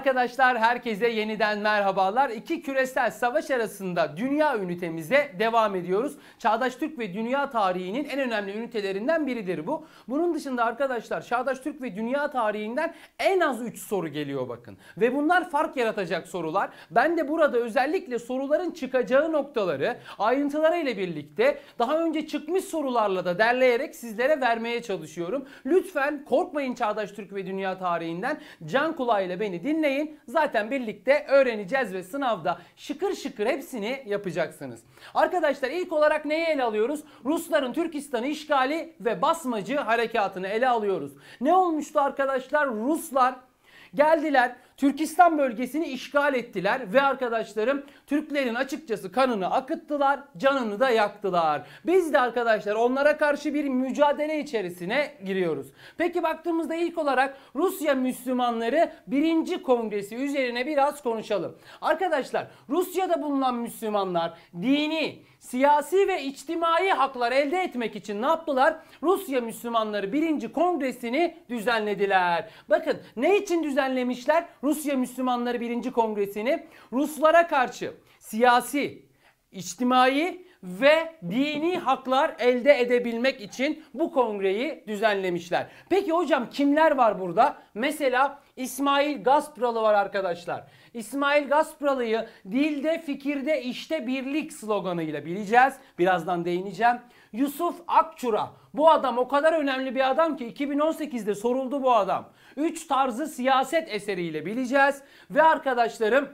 Arkadaşlar herkese yeniden merhabalar. İki küresel savaş arasında dünya ünitemize devam ediyoruz. Çağdaş Türk ve dünya tarihinin en önemli ünitelerinden biridir bu. Bunun dışında arkadaşlar Çağdaş Türk ve dünya tarihinden en az 3 soru geliyor bakın. Ve bunlar fark yaratacak sorular. Ben de burada özellikle soruların çıkacağı noktaları ayrıntıları ile birlikte daha önce çıkmış sorularla da derleyerek sizlere vermeye çalışıyorum. Lütfen korkmayın Çağdaş Türk ve dünya tarihinden. Can kulağıyla beni dinleyin dinleyin. Zaten birlikte öğreneceğiz ve sınavda şıkır şıkır hepsini yapacaksınız. Arkadaşlar ilk olarak neyi ele alıyoruz? Rusların Türkistan'ı işgali ve basmacı harekatını ele alıyoruz. Ne olmuştu arkadaşlar? Ruslar geldiler Türkistan bölgesini işgal ettiler ve arkadaşlarım Türklerin açıkçası kanını akıttılar, canını da yaktılar. Biz de arkadaşlar onlara karşı bir mücadele içerisine giriyoruz. Peki baktığımızda ilk olarak Rusya Müslümanları birinci Kongresi üzerine biraz konuşalım. Arkadaşlar Rusya'da bulunan Müslümanlar dini, siyasi ve içtimai haklar elde etmek için ne yaptılar? Rusya Müslümanları birinci Kongresini düzenlediler. Bakın ne için düzenlemişler? Rus Rusya Müslümanları Birinci Kongresini Ruslara karşı siyasi, içtimai ve dini haklar elde edebilmek için bu kongreyi düzenlemişler. Peki hocam kimler var burada? Mesela İsmail Gaspıralı var arkadaşlar. İsmail Gaspıralı'yı dilde, fikirde, işte birlik sloganıyla bileceğiz. Birazdan değineceğim. Yusuf Akçura. Bu adam o kadar önemli bir adam ki 2018'de soruldu bu adam. Üç tarzı siyaset eseriyle bileceğiz. Ve arkadaşlarım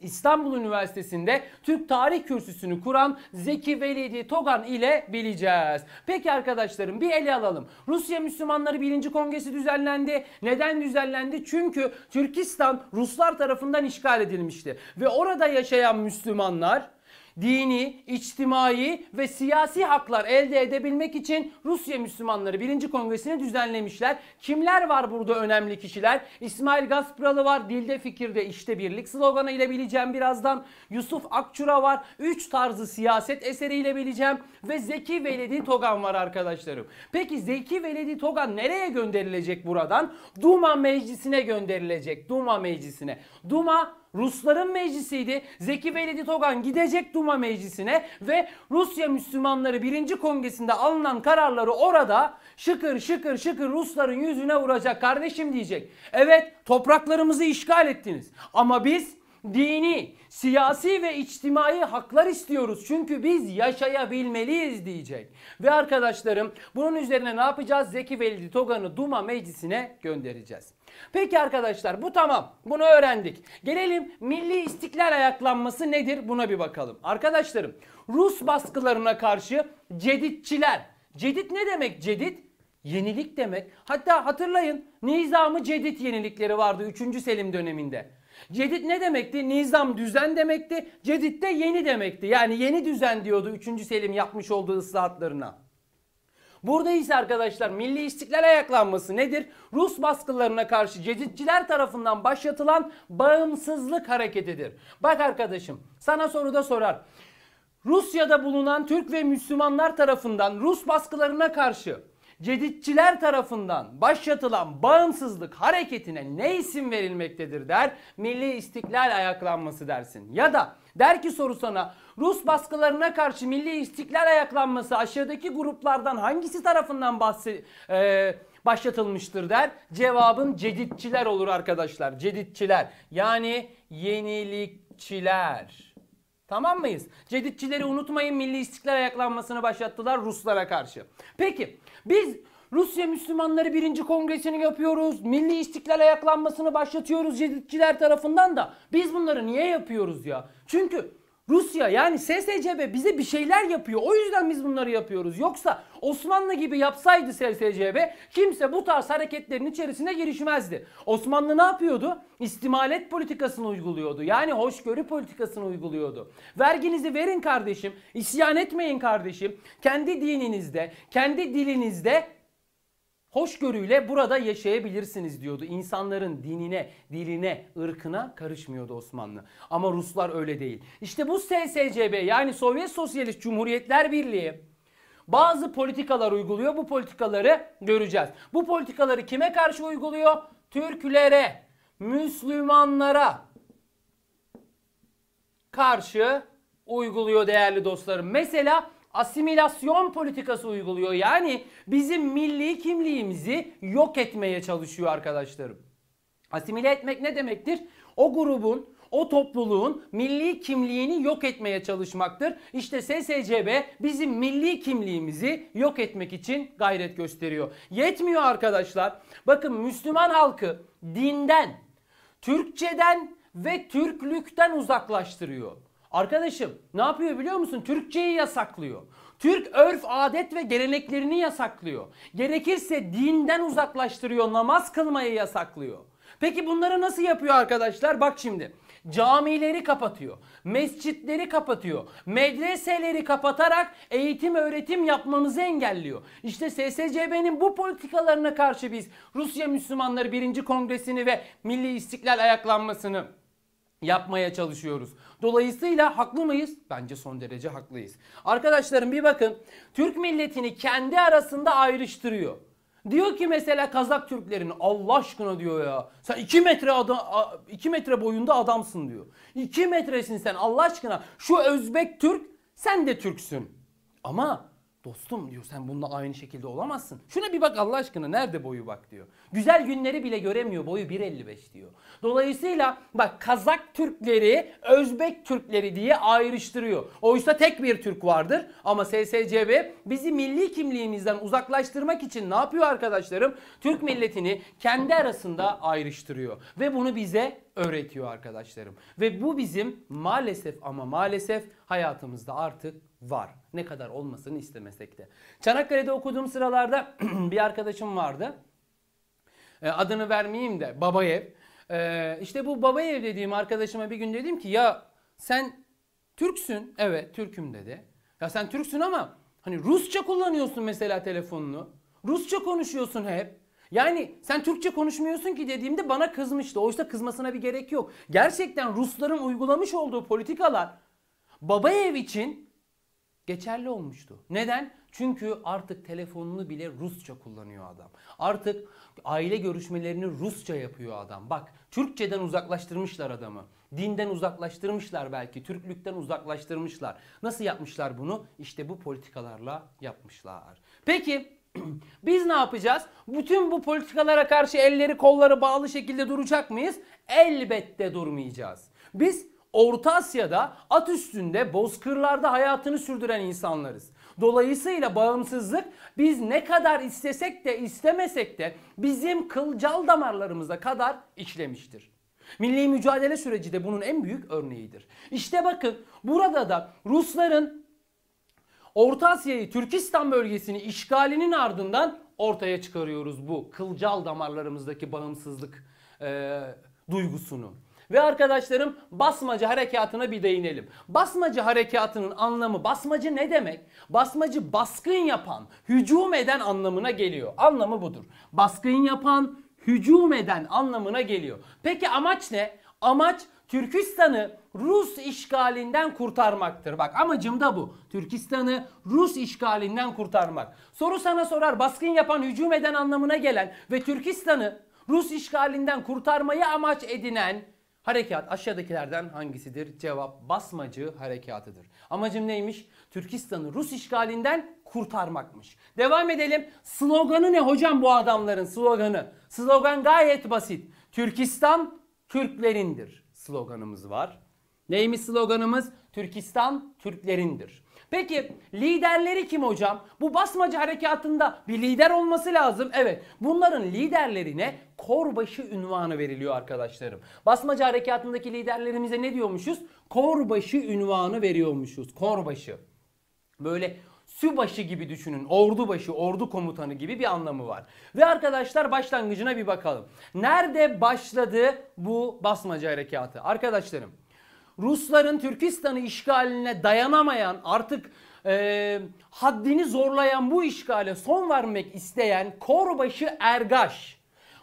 İstanbul Üniversitesi'nde Türk Tarih Kürsüsü'nü kuran Zeki Velidi Togan ile bileceğiz. Peki arkadaşlarım bir ele alalım. Rusya Müslümanları birinci Kongresi düzenlendi. Neden düzenlendi? Çünkü Türkistan Ruslar tarafından işgal edilmişti. Ve orada yaşayan Müslümanlar dini, içtimai ve siyasi haklar elde edebilmek için Rusya Müslümanları 1. Kongresini düzenlemişler. Kimler var burada önemli kişiler? İsmail Gaspıralı var. Dilde fikirde işte birlik sloganı ile bileceğim birazdan. Yusuf Akçura var. 3 tarzı siyaset eseriyle bileceğim. Ve Zeki Veledi Togan var arkadaşlarım. Peki Zeki Veledi Togan nereye gönderilecek buradan? Duma Meclisi'ne gönderilecek. Duma Meclisi'ne. Duma Rusların meclisiydi. Zeki Veledi Togan gidecek Duma meclisine ve Rusya Müslümanları 1. Kongresi'nde alınan kararları orada şıkır şıkır şıkır Rusların yüzüne vuracak kardeşim diyecek. Evet topraklarımızı işgal ettiniz ama biz dini, siyasi ve içtimai haklar istiyoruz. Çünkü biz yaşayabilmeliyiz diyecek. Ve arkadaşlarım bunun üzerine ne yapacağız? Zeki Velidi Togan'ı Duma Meclisi'ne göndereceğiz. Peki arkadaşlar bu tamam. Bunu öğrendik. Gelelim milli istiklal ayaklanması nedir buna bir bakalım. Arkadaşlarım Rus baskılarına karşı ceditçiler. Cedit ne demek cedit? Yenilik demek. Hatta hatırlayın nizamı cedit yenilikleri vardı 3. Selim döneminde. cedit ne demekti? Nizam düzen demekti. cedit de yeni demekti. Yani yeni düzen diyordu 3. Selim yapmış olduğu ıslahatlarına. Burada ise arkadaşlar milli istiklal ayaklanması nedir? Rus baskılarına karşı ceditçiler tarafından başlatılan bağımsızlık hareketidir. Bak arkadaşım sana soruda sorar. Rusya'da bulunan Türk ve Müslümanlar tarafından Rus baskılarına karşı ceditçiler tarafından başlatılan bağımsızlık hareketine ne isim verilmektedir der? Milli istiklal ayaklanması dersin. Ya da Der ki soru sana Rus baskılarına karşı milli istiklal ayaklanması aşağıdaki gruplardan hangisi tarafından bahse e, başlatılmıştır der. Cevabın ceditçiler olur arkadaşlar. Ceditçiler yani yenilikçiler. Tamam mıyız? Ceditçileri unutmayın milli istiklal ayaklanmasını başlattılar Ruslara karşı. Peki biz Rusya Müslümanları birinci kongresini yapıyoruz. Milli istiklal ayaklanmasını başlatıyoruz Yedikçiler tarafından da. Biz bunları niye yapıyoruz ya? Çünkü Rusya yani SSCB bize bir şeyler yapıyor. O yüzden biz bunları yapıyoruz. Yoksa Osmanlı gibi yapsaydı SSCB kimse bu tarz hareketlerin içerisine girişmezdi. Osmanlı ne yapıyordu? İstimalet politikasını uyguluyordu. Yani hoşgörü politikasını uyguluyordu. Verginizi verin kardeşim, isyan etmeyin kardeşim. Kendi dininizde, kendi dilinizde hoşgörüyle burada yaşayabilirsiniz diyordu. İnsanların dinine, diline, ırkına karışmıyordu Osmanlı. Ama Ruslar öyle değil. İşte bu SSCB yani Sovyet Sosyalist Cumhuriyetler Birliği bazı politikalar uyguluyor. Bu politikaları göreceğiz. Bu politikaları kime karşı uyguluyor? Türklere, Müslümanlara karşı uyguluyor değerli dostlarım. Mesela asimilasyon politikası uyguluyor. Yani bizim milli kimliğimizi yok etmeye çalışıyor arkadaşlarım. Asimile etmek ne demektir? O grubun, o topluluğun milli kimliğini yok etmeye çalışmaktır. İşte SSCB bizim milli kimliğimizi yok etmek için gayret gösteriyor. Yetmiyor arkadaşlar. Bakın Müslüman halkı dinden, Türkçeden ve Türklükten uzaklaştırıyor. Arkadaşım ne yapıyor biliyor musun? Türkçeyi yasaklıyor. Türk örf, adet ve geleneklerini yasaklıyor. Gerekirse dinden uzaklaştırıyor, namaz kılmayı yasaklıyor. Peki bunları nasıl yapıyor arkadaşlar? Bak şimdi. Camileri kapatıyor, mescitleri kapatıyor, medreseleri kapatarak eğitim öğretim yapmamızı engelliyor. İşte SSCB'nin bu politikalarına karşı biz Rusya Müslümanları 1. Kongresini ve Milli İstiklal Ayaklanmasını yapmaya çalışıyoruz. Dolayısıyla haklı mıyız? Bence son derece haklıyız. Arkadaşlarım bir bakın Türk milletini kendi arasında ayrıştırıyor. Diyor ki mesela Kazak Türklerini Allah aşkına diyor ya. Sen 2 metre adam 2 metre boyunda adamsın diyor. 2 metresin sen Allah aşkına. Şu Özbek Türk sen de Türksün. Ama Dostum diyor sen bununla aynı şekilde olamazsın. Şuna bir bak Allah aşkına nerede boyu bak diyor. Güzel günleri bile göremiyor boyu 1.55 diyor. Dolayısıyla bak Kazak Türkleri Özbek Türkleri diye ayrıştırıyor. Oysa tek bir Türk vardır ama SSCB bizi milli kimliğimizden uzaklaştırmak için ne yapıyor arkadaşlarım? Türk milletini kendi arasında ayrıştırıyor ve bunu bize öğretiyor arkadaşlarım. Ve bu bizim maalesef ama maalesef hayatımızda artık var. Ne kadar olmasını istemesek de. Çanakkale'de okuduğum sıralarda bir arkadaşım vardı. E, adını vermeyeyim de Babayev. E, işte bu Babayev dediğim arkadaşıma bir gün dedim ki ya sen Türksün. Evet Türk'üm dedi. Ya sen Türksün ama hani Rusça kullanıyorsun mesela telefonunu. Rusça konuşuyorsun hep. Yani sen Türkçe konuşmuyorsun ki dediğimde bana kızmıştı. Oysa kızmasına bir gerek yok. Gerçekten Rusların uygulamış olduğu politikalar Babayev için geçerli olmuştu. Neden? Çünkü artık telefonunu bile Rusça kullanıyor adam. Artık aile görüşmelerini Rusça yapıyor adam. Bak Türkçeden uzaklaştırmışlar adamı. Dinden uzaklaştırmışlar belki. Türklükten uzaklaştırmışlar. Nasıl yapmışlar bunu? İşte bu politikalarla yapmışlar. Peki biz ne yapacağız? Bütün bu politikalara karşı elleri kolları bağlı şekilde duracak mıyız? Elbette durmayacağız. Biz Orta Asya'da at üstünde bozkırlarda hayatını sürdüren insanlarız. Dolayısıyla bağımsızlık biz ne kadar istesek de istemesek de bizim kılcal damarlarımıza kadar işlemiştir. Milli mücadele süreci de bunun en büyük örneğidir. İşte bakın burada da Rusların Orta Asya'yı Türkistan bölgesini işgalinin ardından ortaya çıkarıyoruz bu kılcal damarlarımızdaki bağımsızlık e, duygusunu. Ve arkadaşlarım basmacı harekatına bir değinelim. Basmacı harekatının anlamı basmacı ne demek? Basmacı baskın yapan, hücum eden anlamına geliyor. Anlamı budur. Baskın yapan, hücum eden anlamına geliyor. Peki amaç ne? Amaç Türkistan'ı Rus işgalinden kurtarmaktır. Bak amacım da bu. Türkistan'ı Rus işgalinden kurtarmak. Soru sana sorar baskın yapan, hücum eden anlamına gelen ve Türkistan'ı Rus işgalinden kurtarmayı amaç edinen Harekat aşağıdakilerden hangisidir? Cevap basmacı harekatıdır. Amacım neymiş? Türkistan'ı Rus işgalinden kurtarmakmış. Devam edelim. Sloganı ne hocam bu adamların sloganı? Slogan gayet basit. Türkistan Türklerindir sloganımız var. Neymiş sloganımız? Türkistan Türklerindir. Peki liderleri kim hocam? Bu basmacı harekatında bir lider olması lazım. Evet bunların liderlerine korbaşı ünvanı veriliyor arkadaşlarım. Basmacı harekatındaki liderlerimize ne diyormuşuz? Korbaşı ünvanı veriyormuşuz. Korbaşı. Böyle sübaşı gibi düşünün. ordu başı, ordu komutanı gibi bir anlamı var. Ve arkadaşlar başlangıcına bir bakalım. Nerede başladı bu basmacı harekatı? Arkadaşlarım Rusların Türkistan'ı işgaline dayanamayan artık e, haddini zorlayan bu işgale son vermek isteyen Korbaşı Ergaş.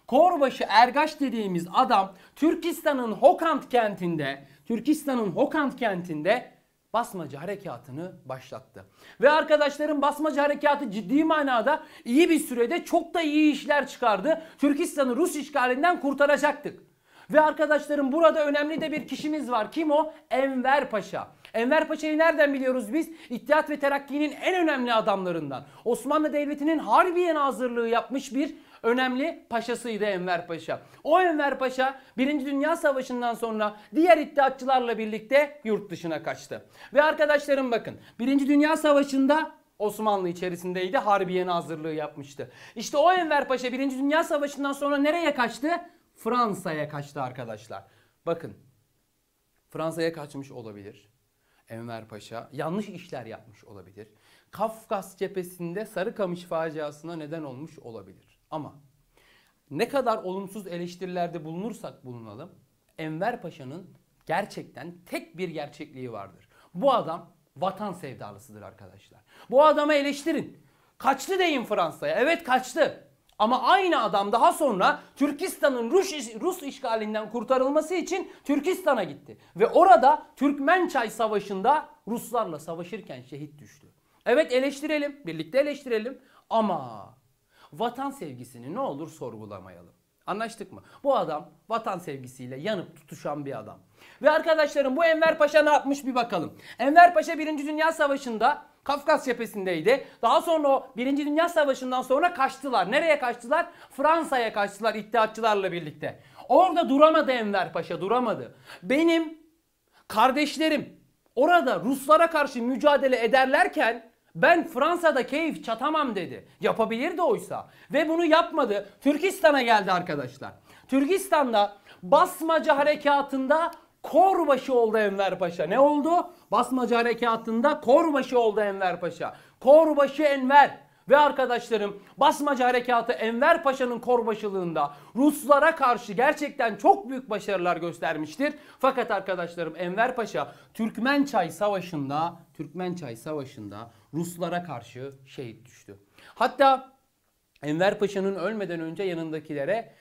Korbaşı Ergaş dediğimiz adam Türkistan'ın Hokant kentinde Türkistan'ın Hokant kentinde basmacı harekatını başlattı. Ve arkadaşların basmacı harekatı ciddi manada iyi bir sürede çok da iyi işler çıkardı. Türkistan'ı Rus işgalinden kurtaracaktık. Ve arkadaşlarım burada önemli de bir kişimiz var. Kim o? Enver Paşa. Enver Paşa'yı nereden biliyoruz biz? İttihat ve Terakki'nin en önemli adamlarından. Osmanlı Devleti'nin harbiyen hazırlığı yapmış bir önemli paşasıydı Enver Paşa. O Enver Paşa 1. Dünya Savaşı'ndan sonra diğer iddiatçılarla birlikte yurt dışına kaçtı. Ve arkadaşlarım bakın 1. Dünya Savaşı'nda Osmanlı içerisindeydi. harbiyen hazırlığı yapmıştı. İşte o Enver Paşa 1. Dünya Savaşı'ndan sonra nereye kaçtı? Fransa'ya kaçtı arkadaşlar. Bakın Fransa'ya kaçmış olabilir. Enver Paşa yanlış işler yapmış olabilir. Kafkas cephesinde Sarıkamış faciasına neden olmuş olabilir. Ama ne kadar olumsuz eleştirilerde bulunursak bulunalım Enver Paşa'nın gerçekten tek bir gerçekliği vardır. Bu adam vatan sevdalısıdır arkadaşlar. Bu adama eleştirin. Kaçtı deyin Fransa'ya. Evet kaçtı. Ama aynı adam daha sonra Türkistan'ın Rus, Rus işgalinden kurtarılması için Türkistan'a gitti. Ve orada Türkmençay Savaşı'nda Ruslarla savaşırken şehit düştü. Evet eleştirelim, birlikte eleştirelim ama vatan sevgisini ne olur sorgulamayalım. Anlaştık mı? Bu adam vatan sevgisiyle yanıp tutuşan bir adam. Ve arkadaşlarım bu Enver Paşa ne yapmış bir bakalım. Enver Paşa 1. Dünya Savaşı'nda Kafkas cephesindeydi. Daha sonra o 1. Dünya Savaşı'ndan sonra kaçtılar. Nereye kaçtılar? Fransa'ya kaçtılar iddiatçılarla birlikte. Orada duramadı Enver Paşa duramadı. Benim kardeşlerim orada Ruslara karşı mücadele ederlerken ben Fransa'da keyif çatamam dedi. Yapabilirdi oysa. Ve bunu yapmadı. Türkistan'a geldi arkadaşlar. Türkistan'da basmaca harekatında Korbaşı oldu Enver Paşa. Ne oldu? Basmacı harekatında korbaşı oldu Enver Paşa. Korbaşı Enver ve arkadaşlarım basmacı harekatı Enver Paşa'nın korbaşılığında Ruslara karşı gerçekten çok büyük başarılar göstermiştir. Fakat arkadaşlarım Enver Paşa Türkmençay Savaşı'nda Türkmençay Savaşı'nda Ruslara karşı şehit düştü. Hatta Enver Paşa'nın ölmeden önce yanındakilere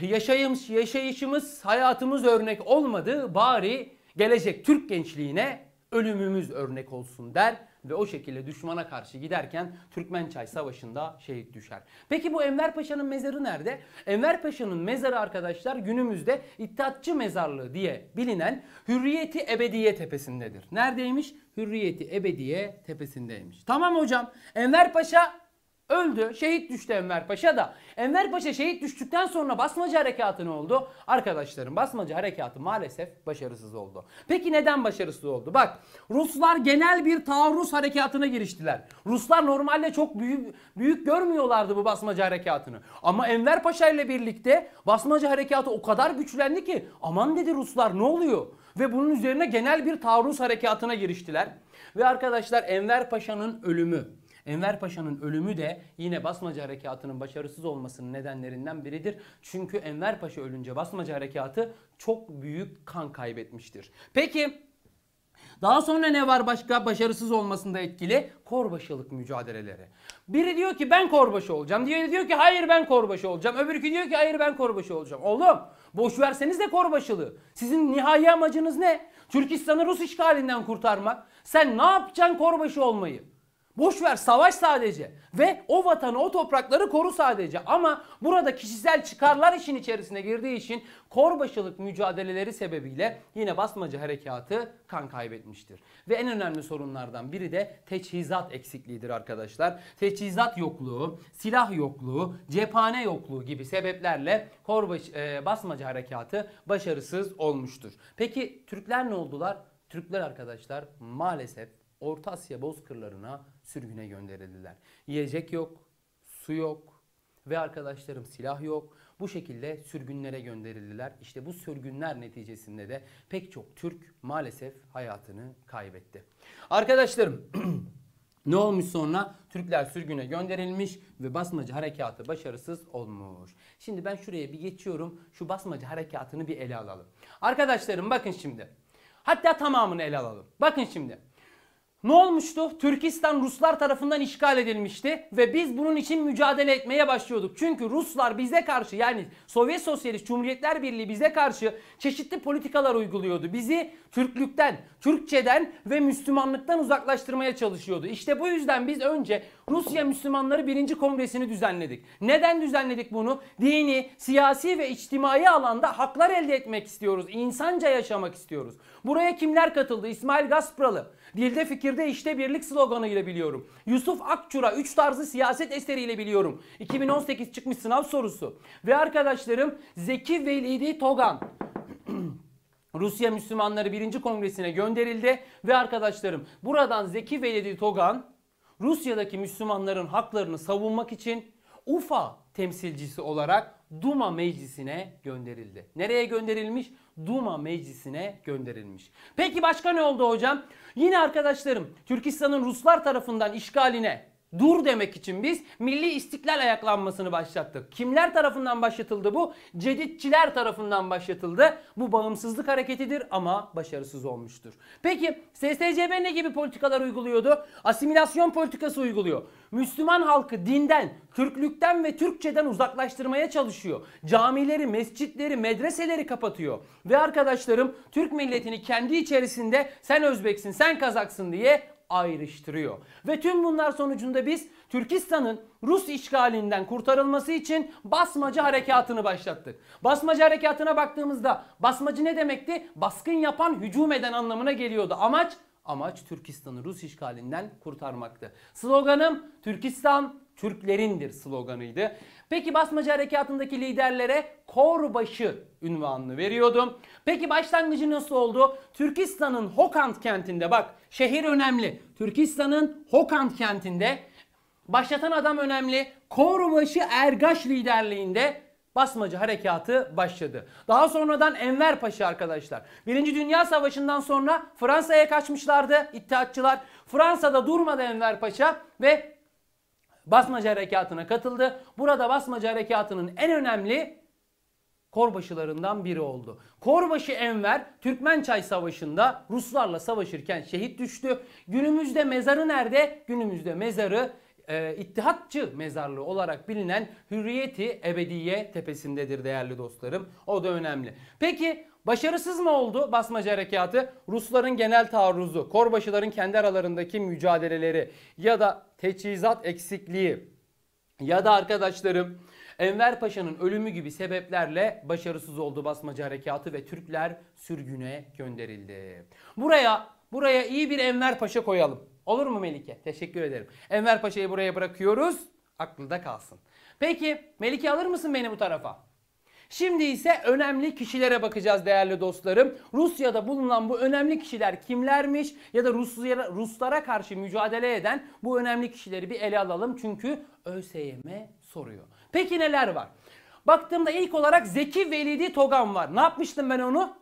yaşayış, yaşayışımız, hayatımız örnek olmadı. Bari gelecek Türk gençliğine ölümümüz örnek olsun der ve o şekilde düşmana karşı giderken Türkmençay Savaşı'nda şehit düşer. Peki bu Enver Paşa'nın mezarı nerede? Enver Paşa'nın mezarı arkadaşlar günümüzde İttihatçı Mezarlığı diye bilinen Hürriyeti Ebediye Tepesi'ndedir. Neredeymiş? Hürriyeti Ebediye Tepesi'ndeymiş. Tamam hocam Enver Paşa Öldü. Şehit düştü Enver Paşa da. Enver Paşa şehit düştükten sonra basmacı harekatı ne oldu? Arkadaşlarım basmacı harekatı maalesef başarısız oldu. Peki neden başarısız oldu? Bak Ruslar genel bir taarruz harekatına giriştiler. Ruslar normalde çok büyük, büyük görmüyorlardı bu basmacı harekatını. Ama Enver Paşa ile birlikte basmacı harekatı o kadar güçlendi ki aman dedi Ruslar ne oluyor? Ve bunun üzerine genel bir taarruz harekatına giriştiler. Ve arkadaşlar Enver Paşa'nın ölümü Enver Paşa'nın ölümü de yine Basmacı Harekatı'nın başarısız olmasının nedenlerinden biridir. Çünkü Enver Paşa ölünce Basmacı Harekatı çok büyük kan kaybetmiştir. Peki daha sonra ne var başka başarısız olmasında etkili? Korbaşılık mücadeleleri. Biri diyor ki ben korbaşı olacağım. Diğeri diyor ki hayır ben korbaşı olacağım. Öbürü diyor ki hayır ben korbaşı olacağım. Oğlum boş verseniz de korbaşılığı. Sizin nihai amacınız ne? Türkistan'ı Rus işgalinden kurtarmak. Sen ne yapacaksın korbaşı olmayı? Boş ver savaş sadece. Ve o vatanı o toprakları koru sadece. Ama burada kişisel çıkarlar işin içerisine girdiği için korbaşılık mücadeleleri sebebiyle yine basmacı harekatı kan kaybetmiştir. Ve en önemli sorunlardan biri de teçhizat eksikliğidir arkadaşlar. Teçhizat yokluğu, silah yokluğu, cephane yokluğu gibi sebeplerle korbaş, e, basmacı harekatı başarısız olmuştur. Peki Türkler ne oldular? Türkler arkadaşlar maalesef Orta Asya bozkırlarına sürgüne gönderildiler. Yiyecek yok, su yok ve arkadaşlarım silah yok. Bu şekilde sürgünlere gönderildiler. İşte bu sürgünler neticesinde de pek çok Türk maalesef hayatını kaybetti. Arkadaşlarım ne olmuş sonra? Türkler sürgüne gönderilmiş ve basmacı harekatı başarısız olmuş. Şimdi ben şuraya bir geçiyorum. Şu basmacı harekatını bir ele alalım. Arkadaşlarım bakın şimdi. Hatta tamamını ele alalım. Bakın şimdi. Ne olmuştu? Türkistan Ruslar tarafından işgal edilmişti ve biz bunun için mücadele etmeye başlıyorduk. Çünkü Ruslar bize karşı yani Sovyet Sosyalist Cumhuriyetler Birliği bize karşı çeşitli politikalar uyguluyordu. Bizi Türklükten, Türkçeden ve Müslümanlıktan uzaklaştırmaya çalışıyordu. İşte bu yüzden biz önce Rusya Müslümanları birinci Kongresini düzenledik. Neden düzenledik bunu? Dini, siyasi ve içtimai alanda haklar elde etmek istiyoruz. İnsanca yaşamak istiyoruz. Buraya kimler katıldı? İsmail Gaspralı, Dilde fikirde işte birlik sloganı ile biliyorum. Yusuf Akçura 3 tarzı siyaset eseriyle biliyorum. 2018 çıkmış sınav sorusu. Ve arkadaşlarım Zeki Velidi Togan. Rusya Müslümanları 1. Kongresi'ne gönderildi ve arkadaşlarım buradan Zeki velidi Togan Rusya'daki Müslümanların haklarını savunmak için Ufa temsilcisi olarak Duma Meclisi'ne gönderildi. Nereye gönderilmiş? Duma Meclisi'ne gönderilmiş. Peki başka ne oldu hocam? Yine arkadaşlarım Türkistan'ın Ruslar tarafından işgaline Dur demek için biz milli istiklal ayaklanmasını başlattık. Kimler tarafından başlatıldı bu? Ceditçiler tarafından başlatıldı. Bu bağımsızlık hareketidir ama başarısız olmuştur. Peki SSCB ne gibi politikalar uyguluyordu? Asimilasyon politikası uyguluyor. Müslüman halkı dinden, Türklükten ve Türkçeden uzaklaştırmaya çalışıyor. Camileri, mescitleri, medreseleri kapatıyor. Ve arkadaşlarım Türk milletini kendi içerisinde sen Özbeksin, sen Kazaksın diye ayrıştırıyor. Ve tüm bunlar sonucunda biz Türkistan'ın Rus işgalinden kurtarılması için basmacı harekatını başlattık. Basmacı harekatına baktığımızda basmacı ne demekti? Baskın yapan, hücum eden anlamına geliyordu. Amaç Amaç Türkistan'ı Rus işgalinden kurtarmaktı. Sloganım Türkistan Türklerindir sloganıydı. Peki basmacı harekatındaki liderlere korbaşı ünvanını veriyordum. Peki başlangıcı nasıl oldu? Türkistan'ın Hokant kentinde bak şehir önemli. Türkistan'ın Hokant kentinde başlatan adam önemli. Korbaşı Ergaş liderliğinde basmacı harekatı başladı. Daha sonradan Enver Paşa arkadaşlar. Birinci Dünya Savaşı'ndan sonra Fransa'ya kaçmışlardı İttihatçılar. Fransa'da durmadı Enver Paşa ve basmacı harekatına katıldı. Burada basmacı harekatının en önemli korbaşılarından biri oldu. Korbaşı Enver Türkmençay Savaşı'nda Ruslarla savaşırken şehit düştü. Günümüzde mezarı nerede? Günümüzde mezarı e, İttihatçı mezarlığı olarak bilinen Hürriyeti Ebediye Tepesi'ndedir değerli dostlarım. O da önemli. Peki Başarısız mı oldu basmacı harekatı? Rusların genel taarruzu, korbaşıların kendi aralarındaki mücadeleleri ya da teçhizat eksikliği ya da arkadaşlarım Enver Paşa'nın ölümü gibi sebeplerle başarısız oldu basmacı harekatı ve Türkler sürgüne gönderildi. Buraya buraya iyi bir Enver Paşa koyalım. Olur mu Melike? Teşekkür ederim. Enver Paşa'yı buraya bırakıyoruz. Aklında kalsın. Peki Melike alır mısın beni bu tarafa? Şimdi ise önemli kişilere bakacağız değerli dostlarım. Rusya'da bulunan bu önemli kişiler kimlermiş ya da Ruslara, Ruslara karşı mücadele eden bu önemli kişileri bir ele alalım. Çünkü ÖSYM soruyor. Peki neler var? Baktığımda ilk olarak Zeki Velidi Togan var. Ne yapmıştım ben onu?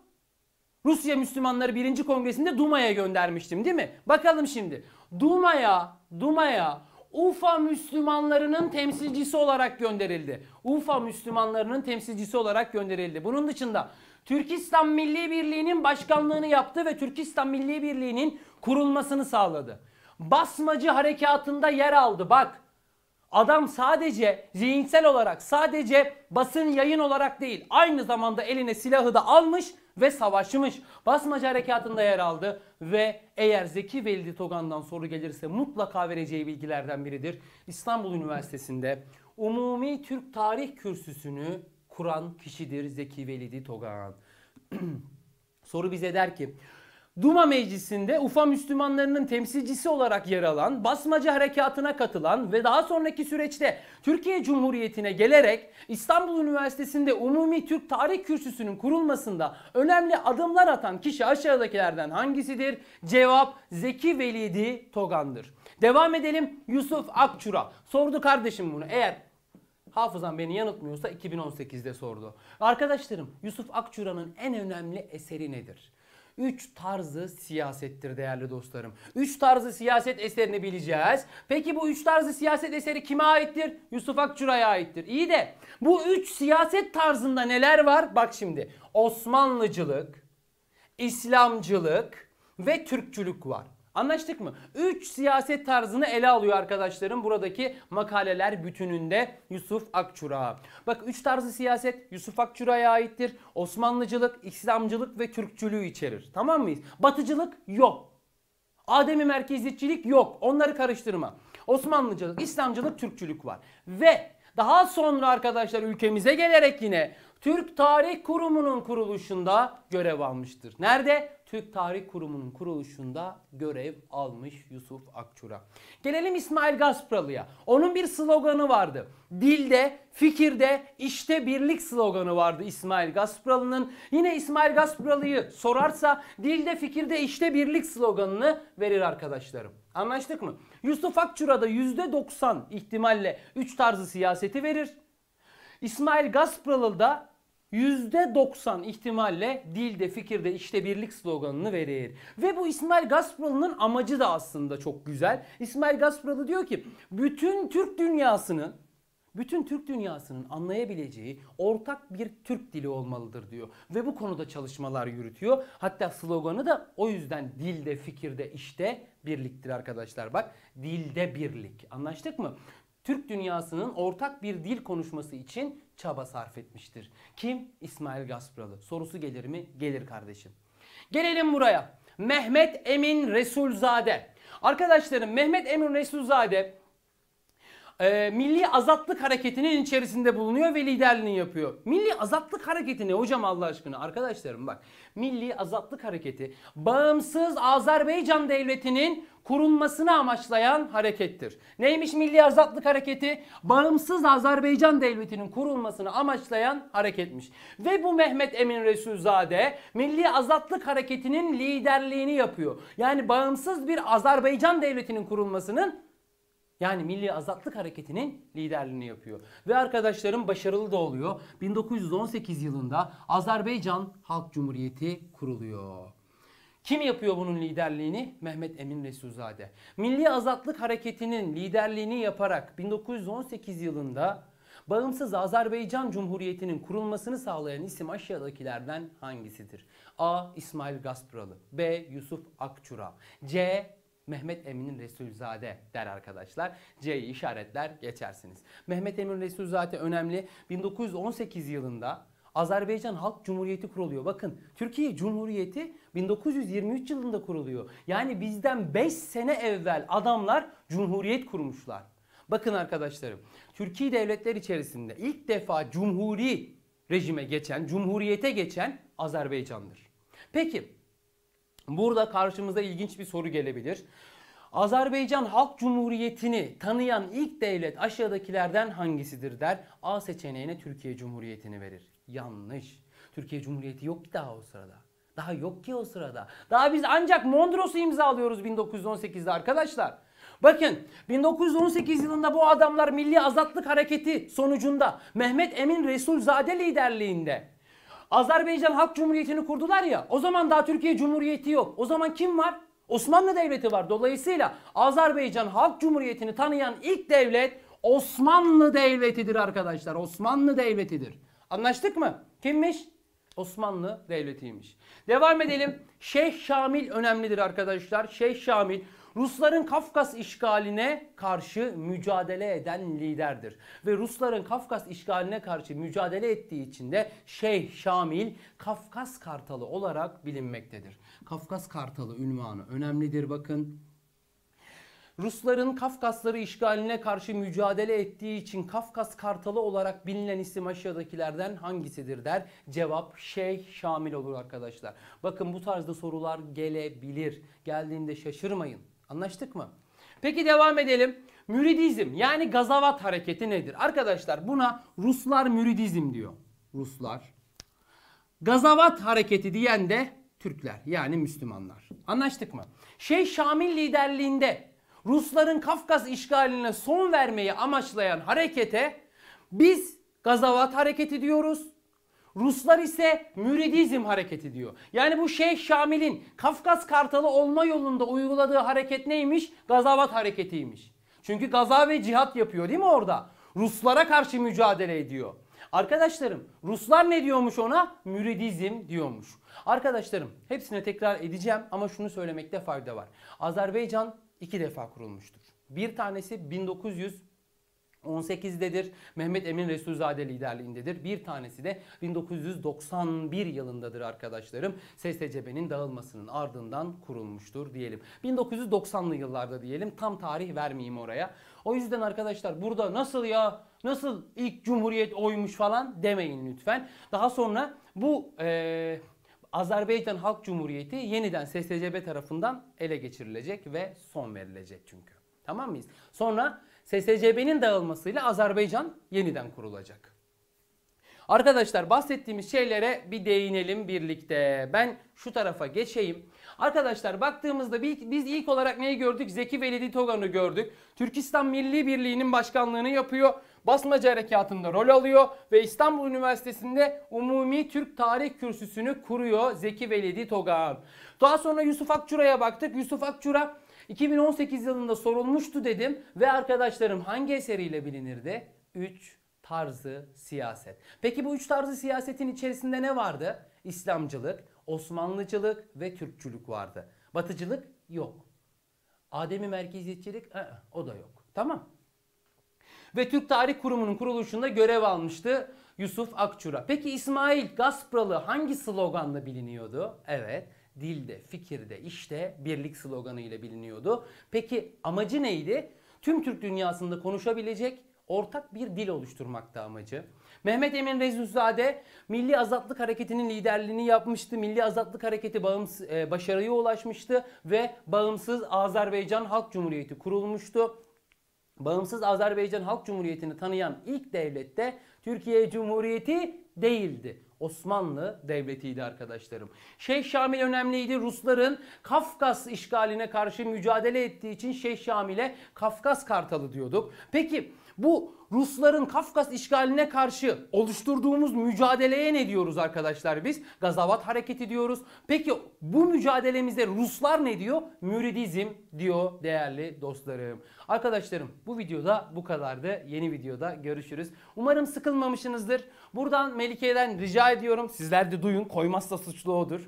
Rusya Müslümanları 1. Kongresi'nde Duma'ya göndermiştim değil mi? Bakalım şimdi. Duma'ya, Duma'ya Ufa Müslümanlarının temsilcisi olarak gönderildi. Ufa Müslümanlarının temsilcisi olarak gönderildi. Bunun dışında Türkistan Milli Birliği'nin başkanlığını yaptı ve Türkistan Milli Birliği'nin kurulmasını sağladı. Basmacı harekatında yer aldı. Bak Adam sadece zihinsel olarak sadece basın yayın olarak değil aynı zamanda eline silahı da almış ve savaşmış. Basmacı harekatında yer aldı ve eğer Zeki Velidi Togan'dan soru gelirse mutlaka vereceği bilgilerden biridir. İstanbul Üniversitesi'nde Umumi Türk Tarih Kürsüsü'nü kuran kişidir Zeki Velidi Togan. soru bize der ki Duma Meclisi'nde Ufa Müslümanlarının temsilcisi olarak yer alan, basmacı harekatına katılan ve daha sonraki süreçte Türkiye Cumhuriyeti'ne gelerek İstanbul Üniversitesi'nde Umumi Türk Tarih Kürsüsü'nün kurulmasında önemli adımlar atan kişi aşağıdakilerden hangisidir? Cevap Zeki Velidi Togan'dır. Devam edelim Yusuf Akçura. Sordu kardeşim bunu. Eğer hafızam beni yanıltmıyorsa 2018'de sordu. Arkadaşlarım Yusuf Akçura'nın en önemli eseri nedir? Üç tarzı siyasettir değerli dostlarım. Üç tarzı siyaset eserini bileceğiz. Peki bu üç tarzı siyaset eseri kime aittir? Yusuf Akçura'ya aittir. İyi de bu üç siyaset tarzında neler var? Bak şimdi Osmanlıcılık, İslamcılık ve Türkçülük var. Anlaştık mı? 3 siyaset tarzını ele alıyor arkadaşlarım buradaki makaleler bütününde Yusuf Akçura. Bak 3 tarzı siyaset Yusuf Akçura'ya aittir. Osmanlıcılık, İslamcılık ve Türkçülüğü içerir. Tamam mıyız? Batıcılık yok. Ademi merkeziyetçilik yok. Onları karıştırma. Osmanlıcılık, İslamcılık, Türkçülük var. Ve daha sonra arkadaşlar ülkemize gelerek yine Türk Tarih Kurumu'nun kuruluşunda görev almıştır. Nerede? Türk Tarih Kurumu'nun kuruluşunda görev almış Yusuf Akçura. Gelelim İsmail Gaspralı'ya. Onun bir sloganı vardı. Dilde, fikirde, işte birlik sloganı vardı İsmail Gaspralı'nın. Yine İsmail Gaspralı'yı sorarsa dilde, fikirde, işte birlik sloganını verir arkadaşlarım. Anlaştık mı? Yusuf Akçura'da da %90 ihtimalle 3 tarzı siyaseti verir. İsmail Gaspralı da %90 ihtimalle dilde, fikirde, işte birlik sloganını verir. Ve bu İsmail Gasparalı'nın amacı da aslında çok güzel. İsmail Gasparalı diyor ki bütün Türk dünyasının bütün Türk dünyasının anlayabileceği ortak bir Türk dili olmalıdır diyor. Ve bu konuda çalışmalar yürütüyor. Hatta sloganı da o yüzden dilde, fikirde, işte birliktir arkadaşlar. Bak dilde birlik. Anlaştık mı? Türk dünyasının ortak bir dil konuşması için çaba sarf etmiştir. Kim? İsmail Gaspıralı. Sorusu gelir mi? Gelir kardeşim. Gelelim buraya. Mehmet Emin Resulzade. Arkadaşlarım Mehmet Emin Resulzade e, Milli Azatlık Hareketi'nin içerisinde bulunuyor ve liderliğini yapıyor. Milli Azatlık Hareketi ne hocam Allah aşkına? Arkadaşlarım bak Milli Azatlık Hareketi bağımsız Azerbaycan Devleti'nin kurulmasını amaçlayan harekettir. Neymiş Milli Azatlık Hareketi? Bağımsız Azerbaycan Devleti'nin kurulmasını amaçlayan hareketmiş. Ve bu Mehmet Emin Resulzade Milli Azatlık Hareketi'nin liderliğini yapıyor. Yani bağımsız bir Azerbaycan Devleti'nin kurulmasının yani Milli Azatlık Hareketi'nin liderliğini yapıyor. Ve arkadaşlarım başarılı da oluyor. 1918 yılında Azerbaycan Halk Cumhuriyeti kuruluyor. Kim yapıyor bunun liderliğini? Mehmet Emin Resulzade. Milli Azatlık Hareketi'nin liderliğini yaparak 1918 yılında bağımsız Azerbaycan Cumhuriyeti'nin kurulmasını sağlayan isim aşağıdakilerden hangisidir? A. İsmail Gaspıralı B. Yusuf Akçura C. Mehmet Emin'in Resulzade der arkadaşlar. C'yi işaretler geçersiniz. Mehmet Emin Resulzade önemli. 1918 yılında Azerbaycan Halk Cumhuriyeti kuruluyor. Bakın Türkiye Cumhuriyeti 1923 yılında kuruluyor. Yani bizden 5 sene evvel adamlar cumhuriyet kurmuşlar. Bakın arkadaşlarım Türkiye devletler içerisinde ilk defa cumhuri rejime geçen, cumhuriyete geçen Azerbaycan'dır. Peki Burada karşımıza ilginç bir soru gelebilir. Azerbaycan Halk Cumhuriyeti'ni tanıyan ilk devlet aşağıdakilerden hangisidir der. A seçeneğine Türkiye Cumhuriyeti'ni verir. Yanlış. Türkiye Cumhuriyeti yok ki daha o sırada. Daha yok ki o sırada. Daha biz ancak Mondros'u imzalıyoruz 1918'de arkadaşlar. Bakın 1918 yılında bu adamlar Milli Azatlık Hareketi sonucunda Mehmet Emin Resulzade liderliğinde Azerbaycan Halk Cumhuriyeti'ni kurdular ya. O zaman daha Türkiye Cumhuriyeti yok. O zaman kim var? Osmanlı Devleti var. Dolayısıyla Azerbaycan Halk Cumhuriyeti'ni tanıyan ilk devlet Osmanlı Devleti'dir arkadaşlar. Osmanlı Devleti'dir. Anlaştık mı? Kimmiş? Osmanlı Devleti'ymiş. Devam edelim. Şeyh Şamil önemlidir arkadaşlar. Şeyh Şamil Rusların Kafkas işgaline karşı mücadele eden liderdir. Ve Rusların Kafkas işgaline karşı mücadele ettiği için de Şeyh Şamil Kafkas Kartalı olarak bilinmektedir. Kafkas Kartalı ünvanı önemlidir bakın. Rusların Kafkasları işgaline karşı mücadele ettiği için Kafkas Kartalı olarak bilinen isim aşağıdakilerden hangisidir der. Cevap Şeyh Şamil olur arkadaşlar. Bakın bu tarzda sorular gelebilir. Geldiğinde şaşırmayın. Anlaştık mı? Peki devam edelim. Müridizm yani gazavat hareketi nedir? Arkadaşlar buna Ruslar müridizm diyor. Ruslar. Gazavat hareketi diyen de Türkler yani Müslümanlar. Anlaştık mı? Şey Şamil liderliğinde Rusların Kafkas işgaline son vermeyi amaçlayan harekete biz gazavat hareketi diyoruz. Ruslar ise müridizm hareketi diyor. Yani bu Şeyh Şamil'in Kafkas Kartalı olma yolunda uyguladığı hareket neymiş? Gazavat hareketiymiş. Çünkü gaza ve cihat yapıyor değil mi orada? Ruslara karşı mücadele ediyor. Arkadaşlarım Ruslar ne diyormuş ona? Müridizm diyormuş. Arkadaşlarım hepsine tekrar edeceğim ama şunu söylemekte fayda var. Azerbaycan iki defa kurulmuştur. Bir tanesi 1900 18'dedir. Mehmet Emin Resulzade liderliğindedir. Bir tanesi de 1991 yılındadır arkadaşlarım. SSCB'nin dağılmasının ardından kurulmuştur diyelim. 1990'lı yıllarda diyelim. Tam tarih vermeyeyim oraya. O yüzden arkadaşlar burada nasıl ya nasıl ilk cumhuriyet oymuş falan demeyin lütfen. Daha sonra bu ee, Azerbaycan Halk Cumhuriyeti yeniden SSCB tarafından ele geçirilecek ve son verilecek çünkü. Tamam mıyız? Sonra SSCB'nin dağılmasıyla Azerbaycan yeniden kurulacak. Arkadaşlar bahsettiğimiz şeylere bir değinelim birlikte. Ben şu tarafa geçeyim. Arkadaşlar baktığımızda biz ilk olarak neyi gördük? Zeki Veledi Togan'ı gördük. Türkistan Milli Birliği'nin başkanlığını yapıyor. Basmacı Harekatı'nda rol alıyor ve İstanbul Üniversitesi'nde Umumi Türk Tarih Kürsüsü'nü kuruyor Zeki Veledi Togan. Daha sonra Yusuf Akçura'ya baktık. Yusuf Akçura 2018 yılında sorulmuştu dedim ve arkadaşlarım hangi eseriyle bilinirdi? 3 tarzı siyaset. Peki bu üç tarzı siyasetin içerisinde ne vardı? İslamcılık, Osmanlıcılık ve Türkçülük vardı. Batıcılık yok. Ademi merkeziyetçilik ı ı-ı, o da yok. Tamam. Ve Türk Tarih Kurumu'nun kuruluşunda görev almıştı Yusuf Akçura. Peki İsmail Gaspralı hangi sloganla biliniyordu? Evet dilde, fikirde, işte birlik sloganı ile biliniyordu. Peki amacı neydi? Tüm Türk dünyasında konuşabilecek ortak bir dil oluşturmakta amacı. Mehmet Emin Rezzüzade Milli Azatlık Hareketi'nin liderliğini yapmıştı. Milli Azatlık Hareketi bağımsız, e, başarıya ulaşmıştı ve bağımsız Azerbaycan Halk Cumhuriyeti kurulmuştu. Bağımsız Azerbaycan Halk Cumhuriyeti'ni tanıyan ilk devlet de Türkiye Cumhuriyeti değildi. Osmanlı Devleti'ydi arkadaşlarım. Şeyh Şamil önemliydi. Rusların Kafkas işgaline karşı mücadele ettiği için Şeyh Şamil'e Kafkas Kartalı diyorduk. Peki bu Rusların Kafkas işgaline karşı oluşturduğumuz mücadeleye ne diyoruz arkadaşlar biz? Gazavat hareketi diyoruz. Peki bu mücadelemizde Ruslar ne diyor? Müridizm diyor değerli dostlarım. Arkadaşlarım bu videoda bu kadardı. Yeni videoda görüşürüz. Umarım sıkılmamışsınızdır. Buradan Melike'den rica ediyorum. Sizler de duyun. Koymazsa suçlu odur.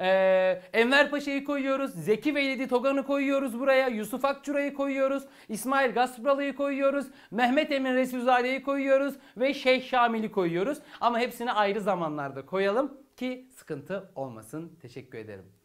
Ee, Enver Paşa'yı koyuyoruz. Zeki Veledi Togan'ı koyuyoruz buraya. Yusuf Akçura'yı koyuyoruz. İsmail Gaspralı'yı koyuyoruz. Mehmet Emin Resulzade'yi koyuyoruz. Ve Şeyh Şamil'i koyuyoruz. Ama hepsini ayrı zamanlarda koyalım ki sıkıntı olmasın. Teşekkür ederim.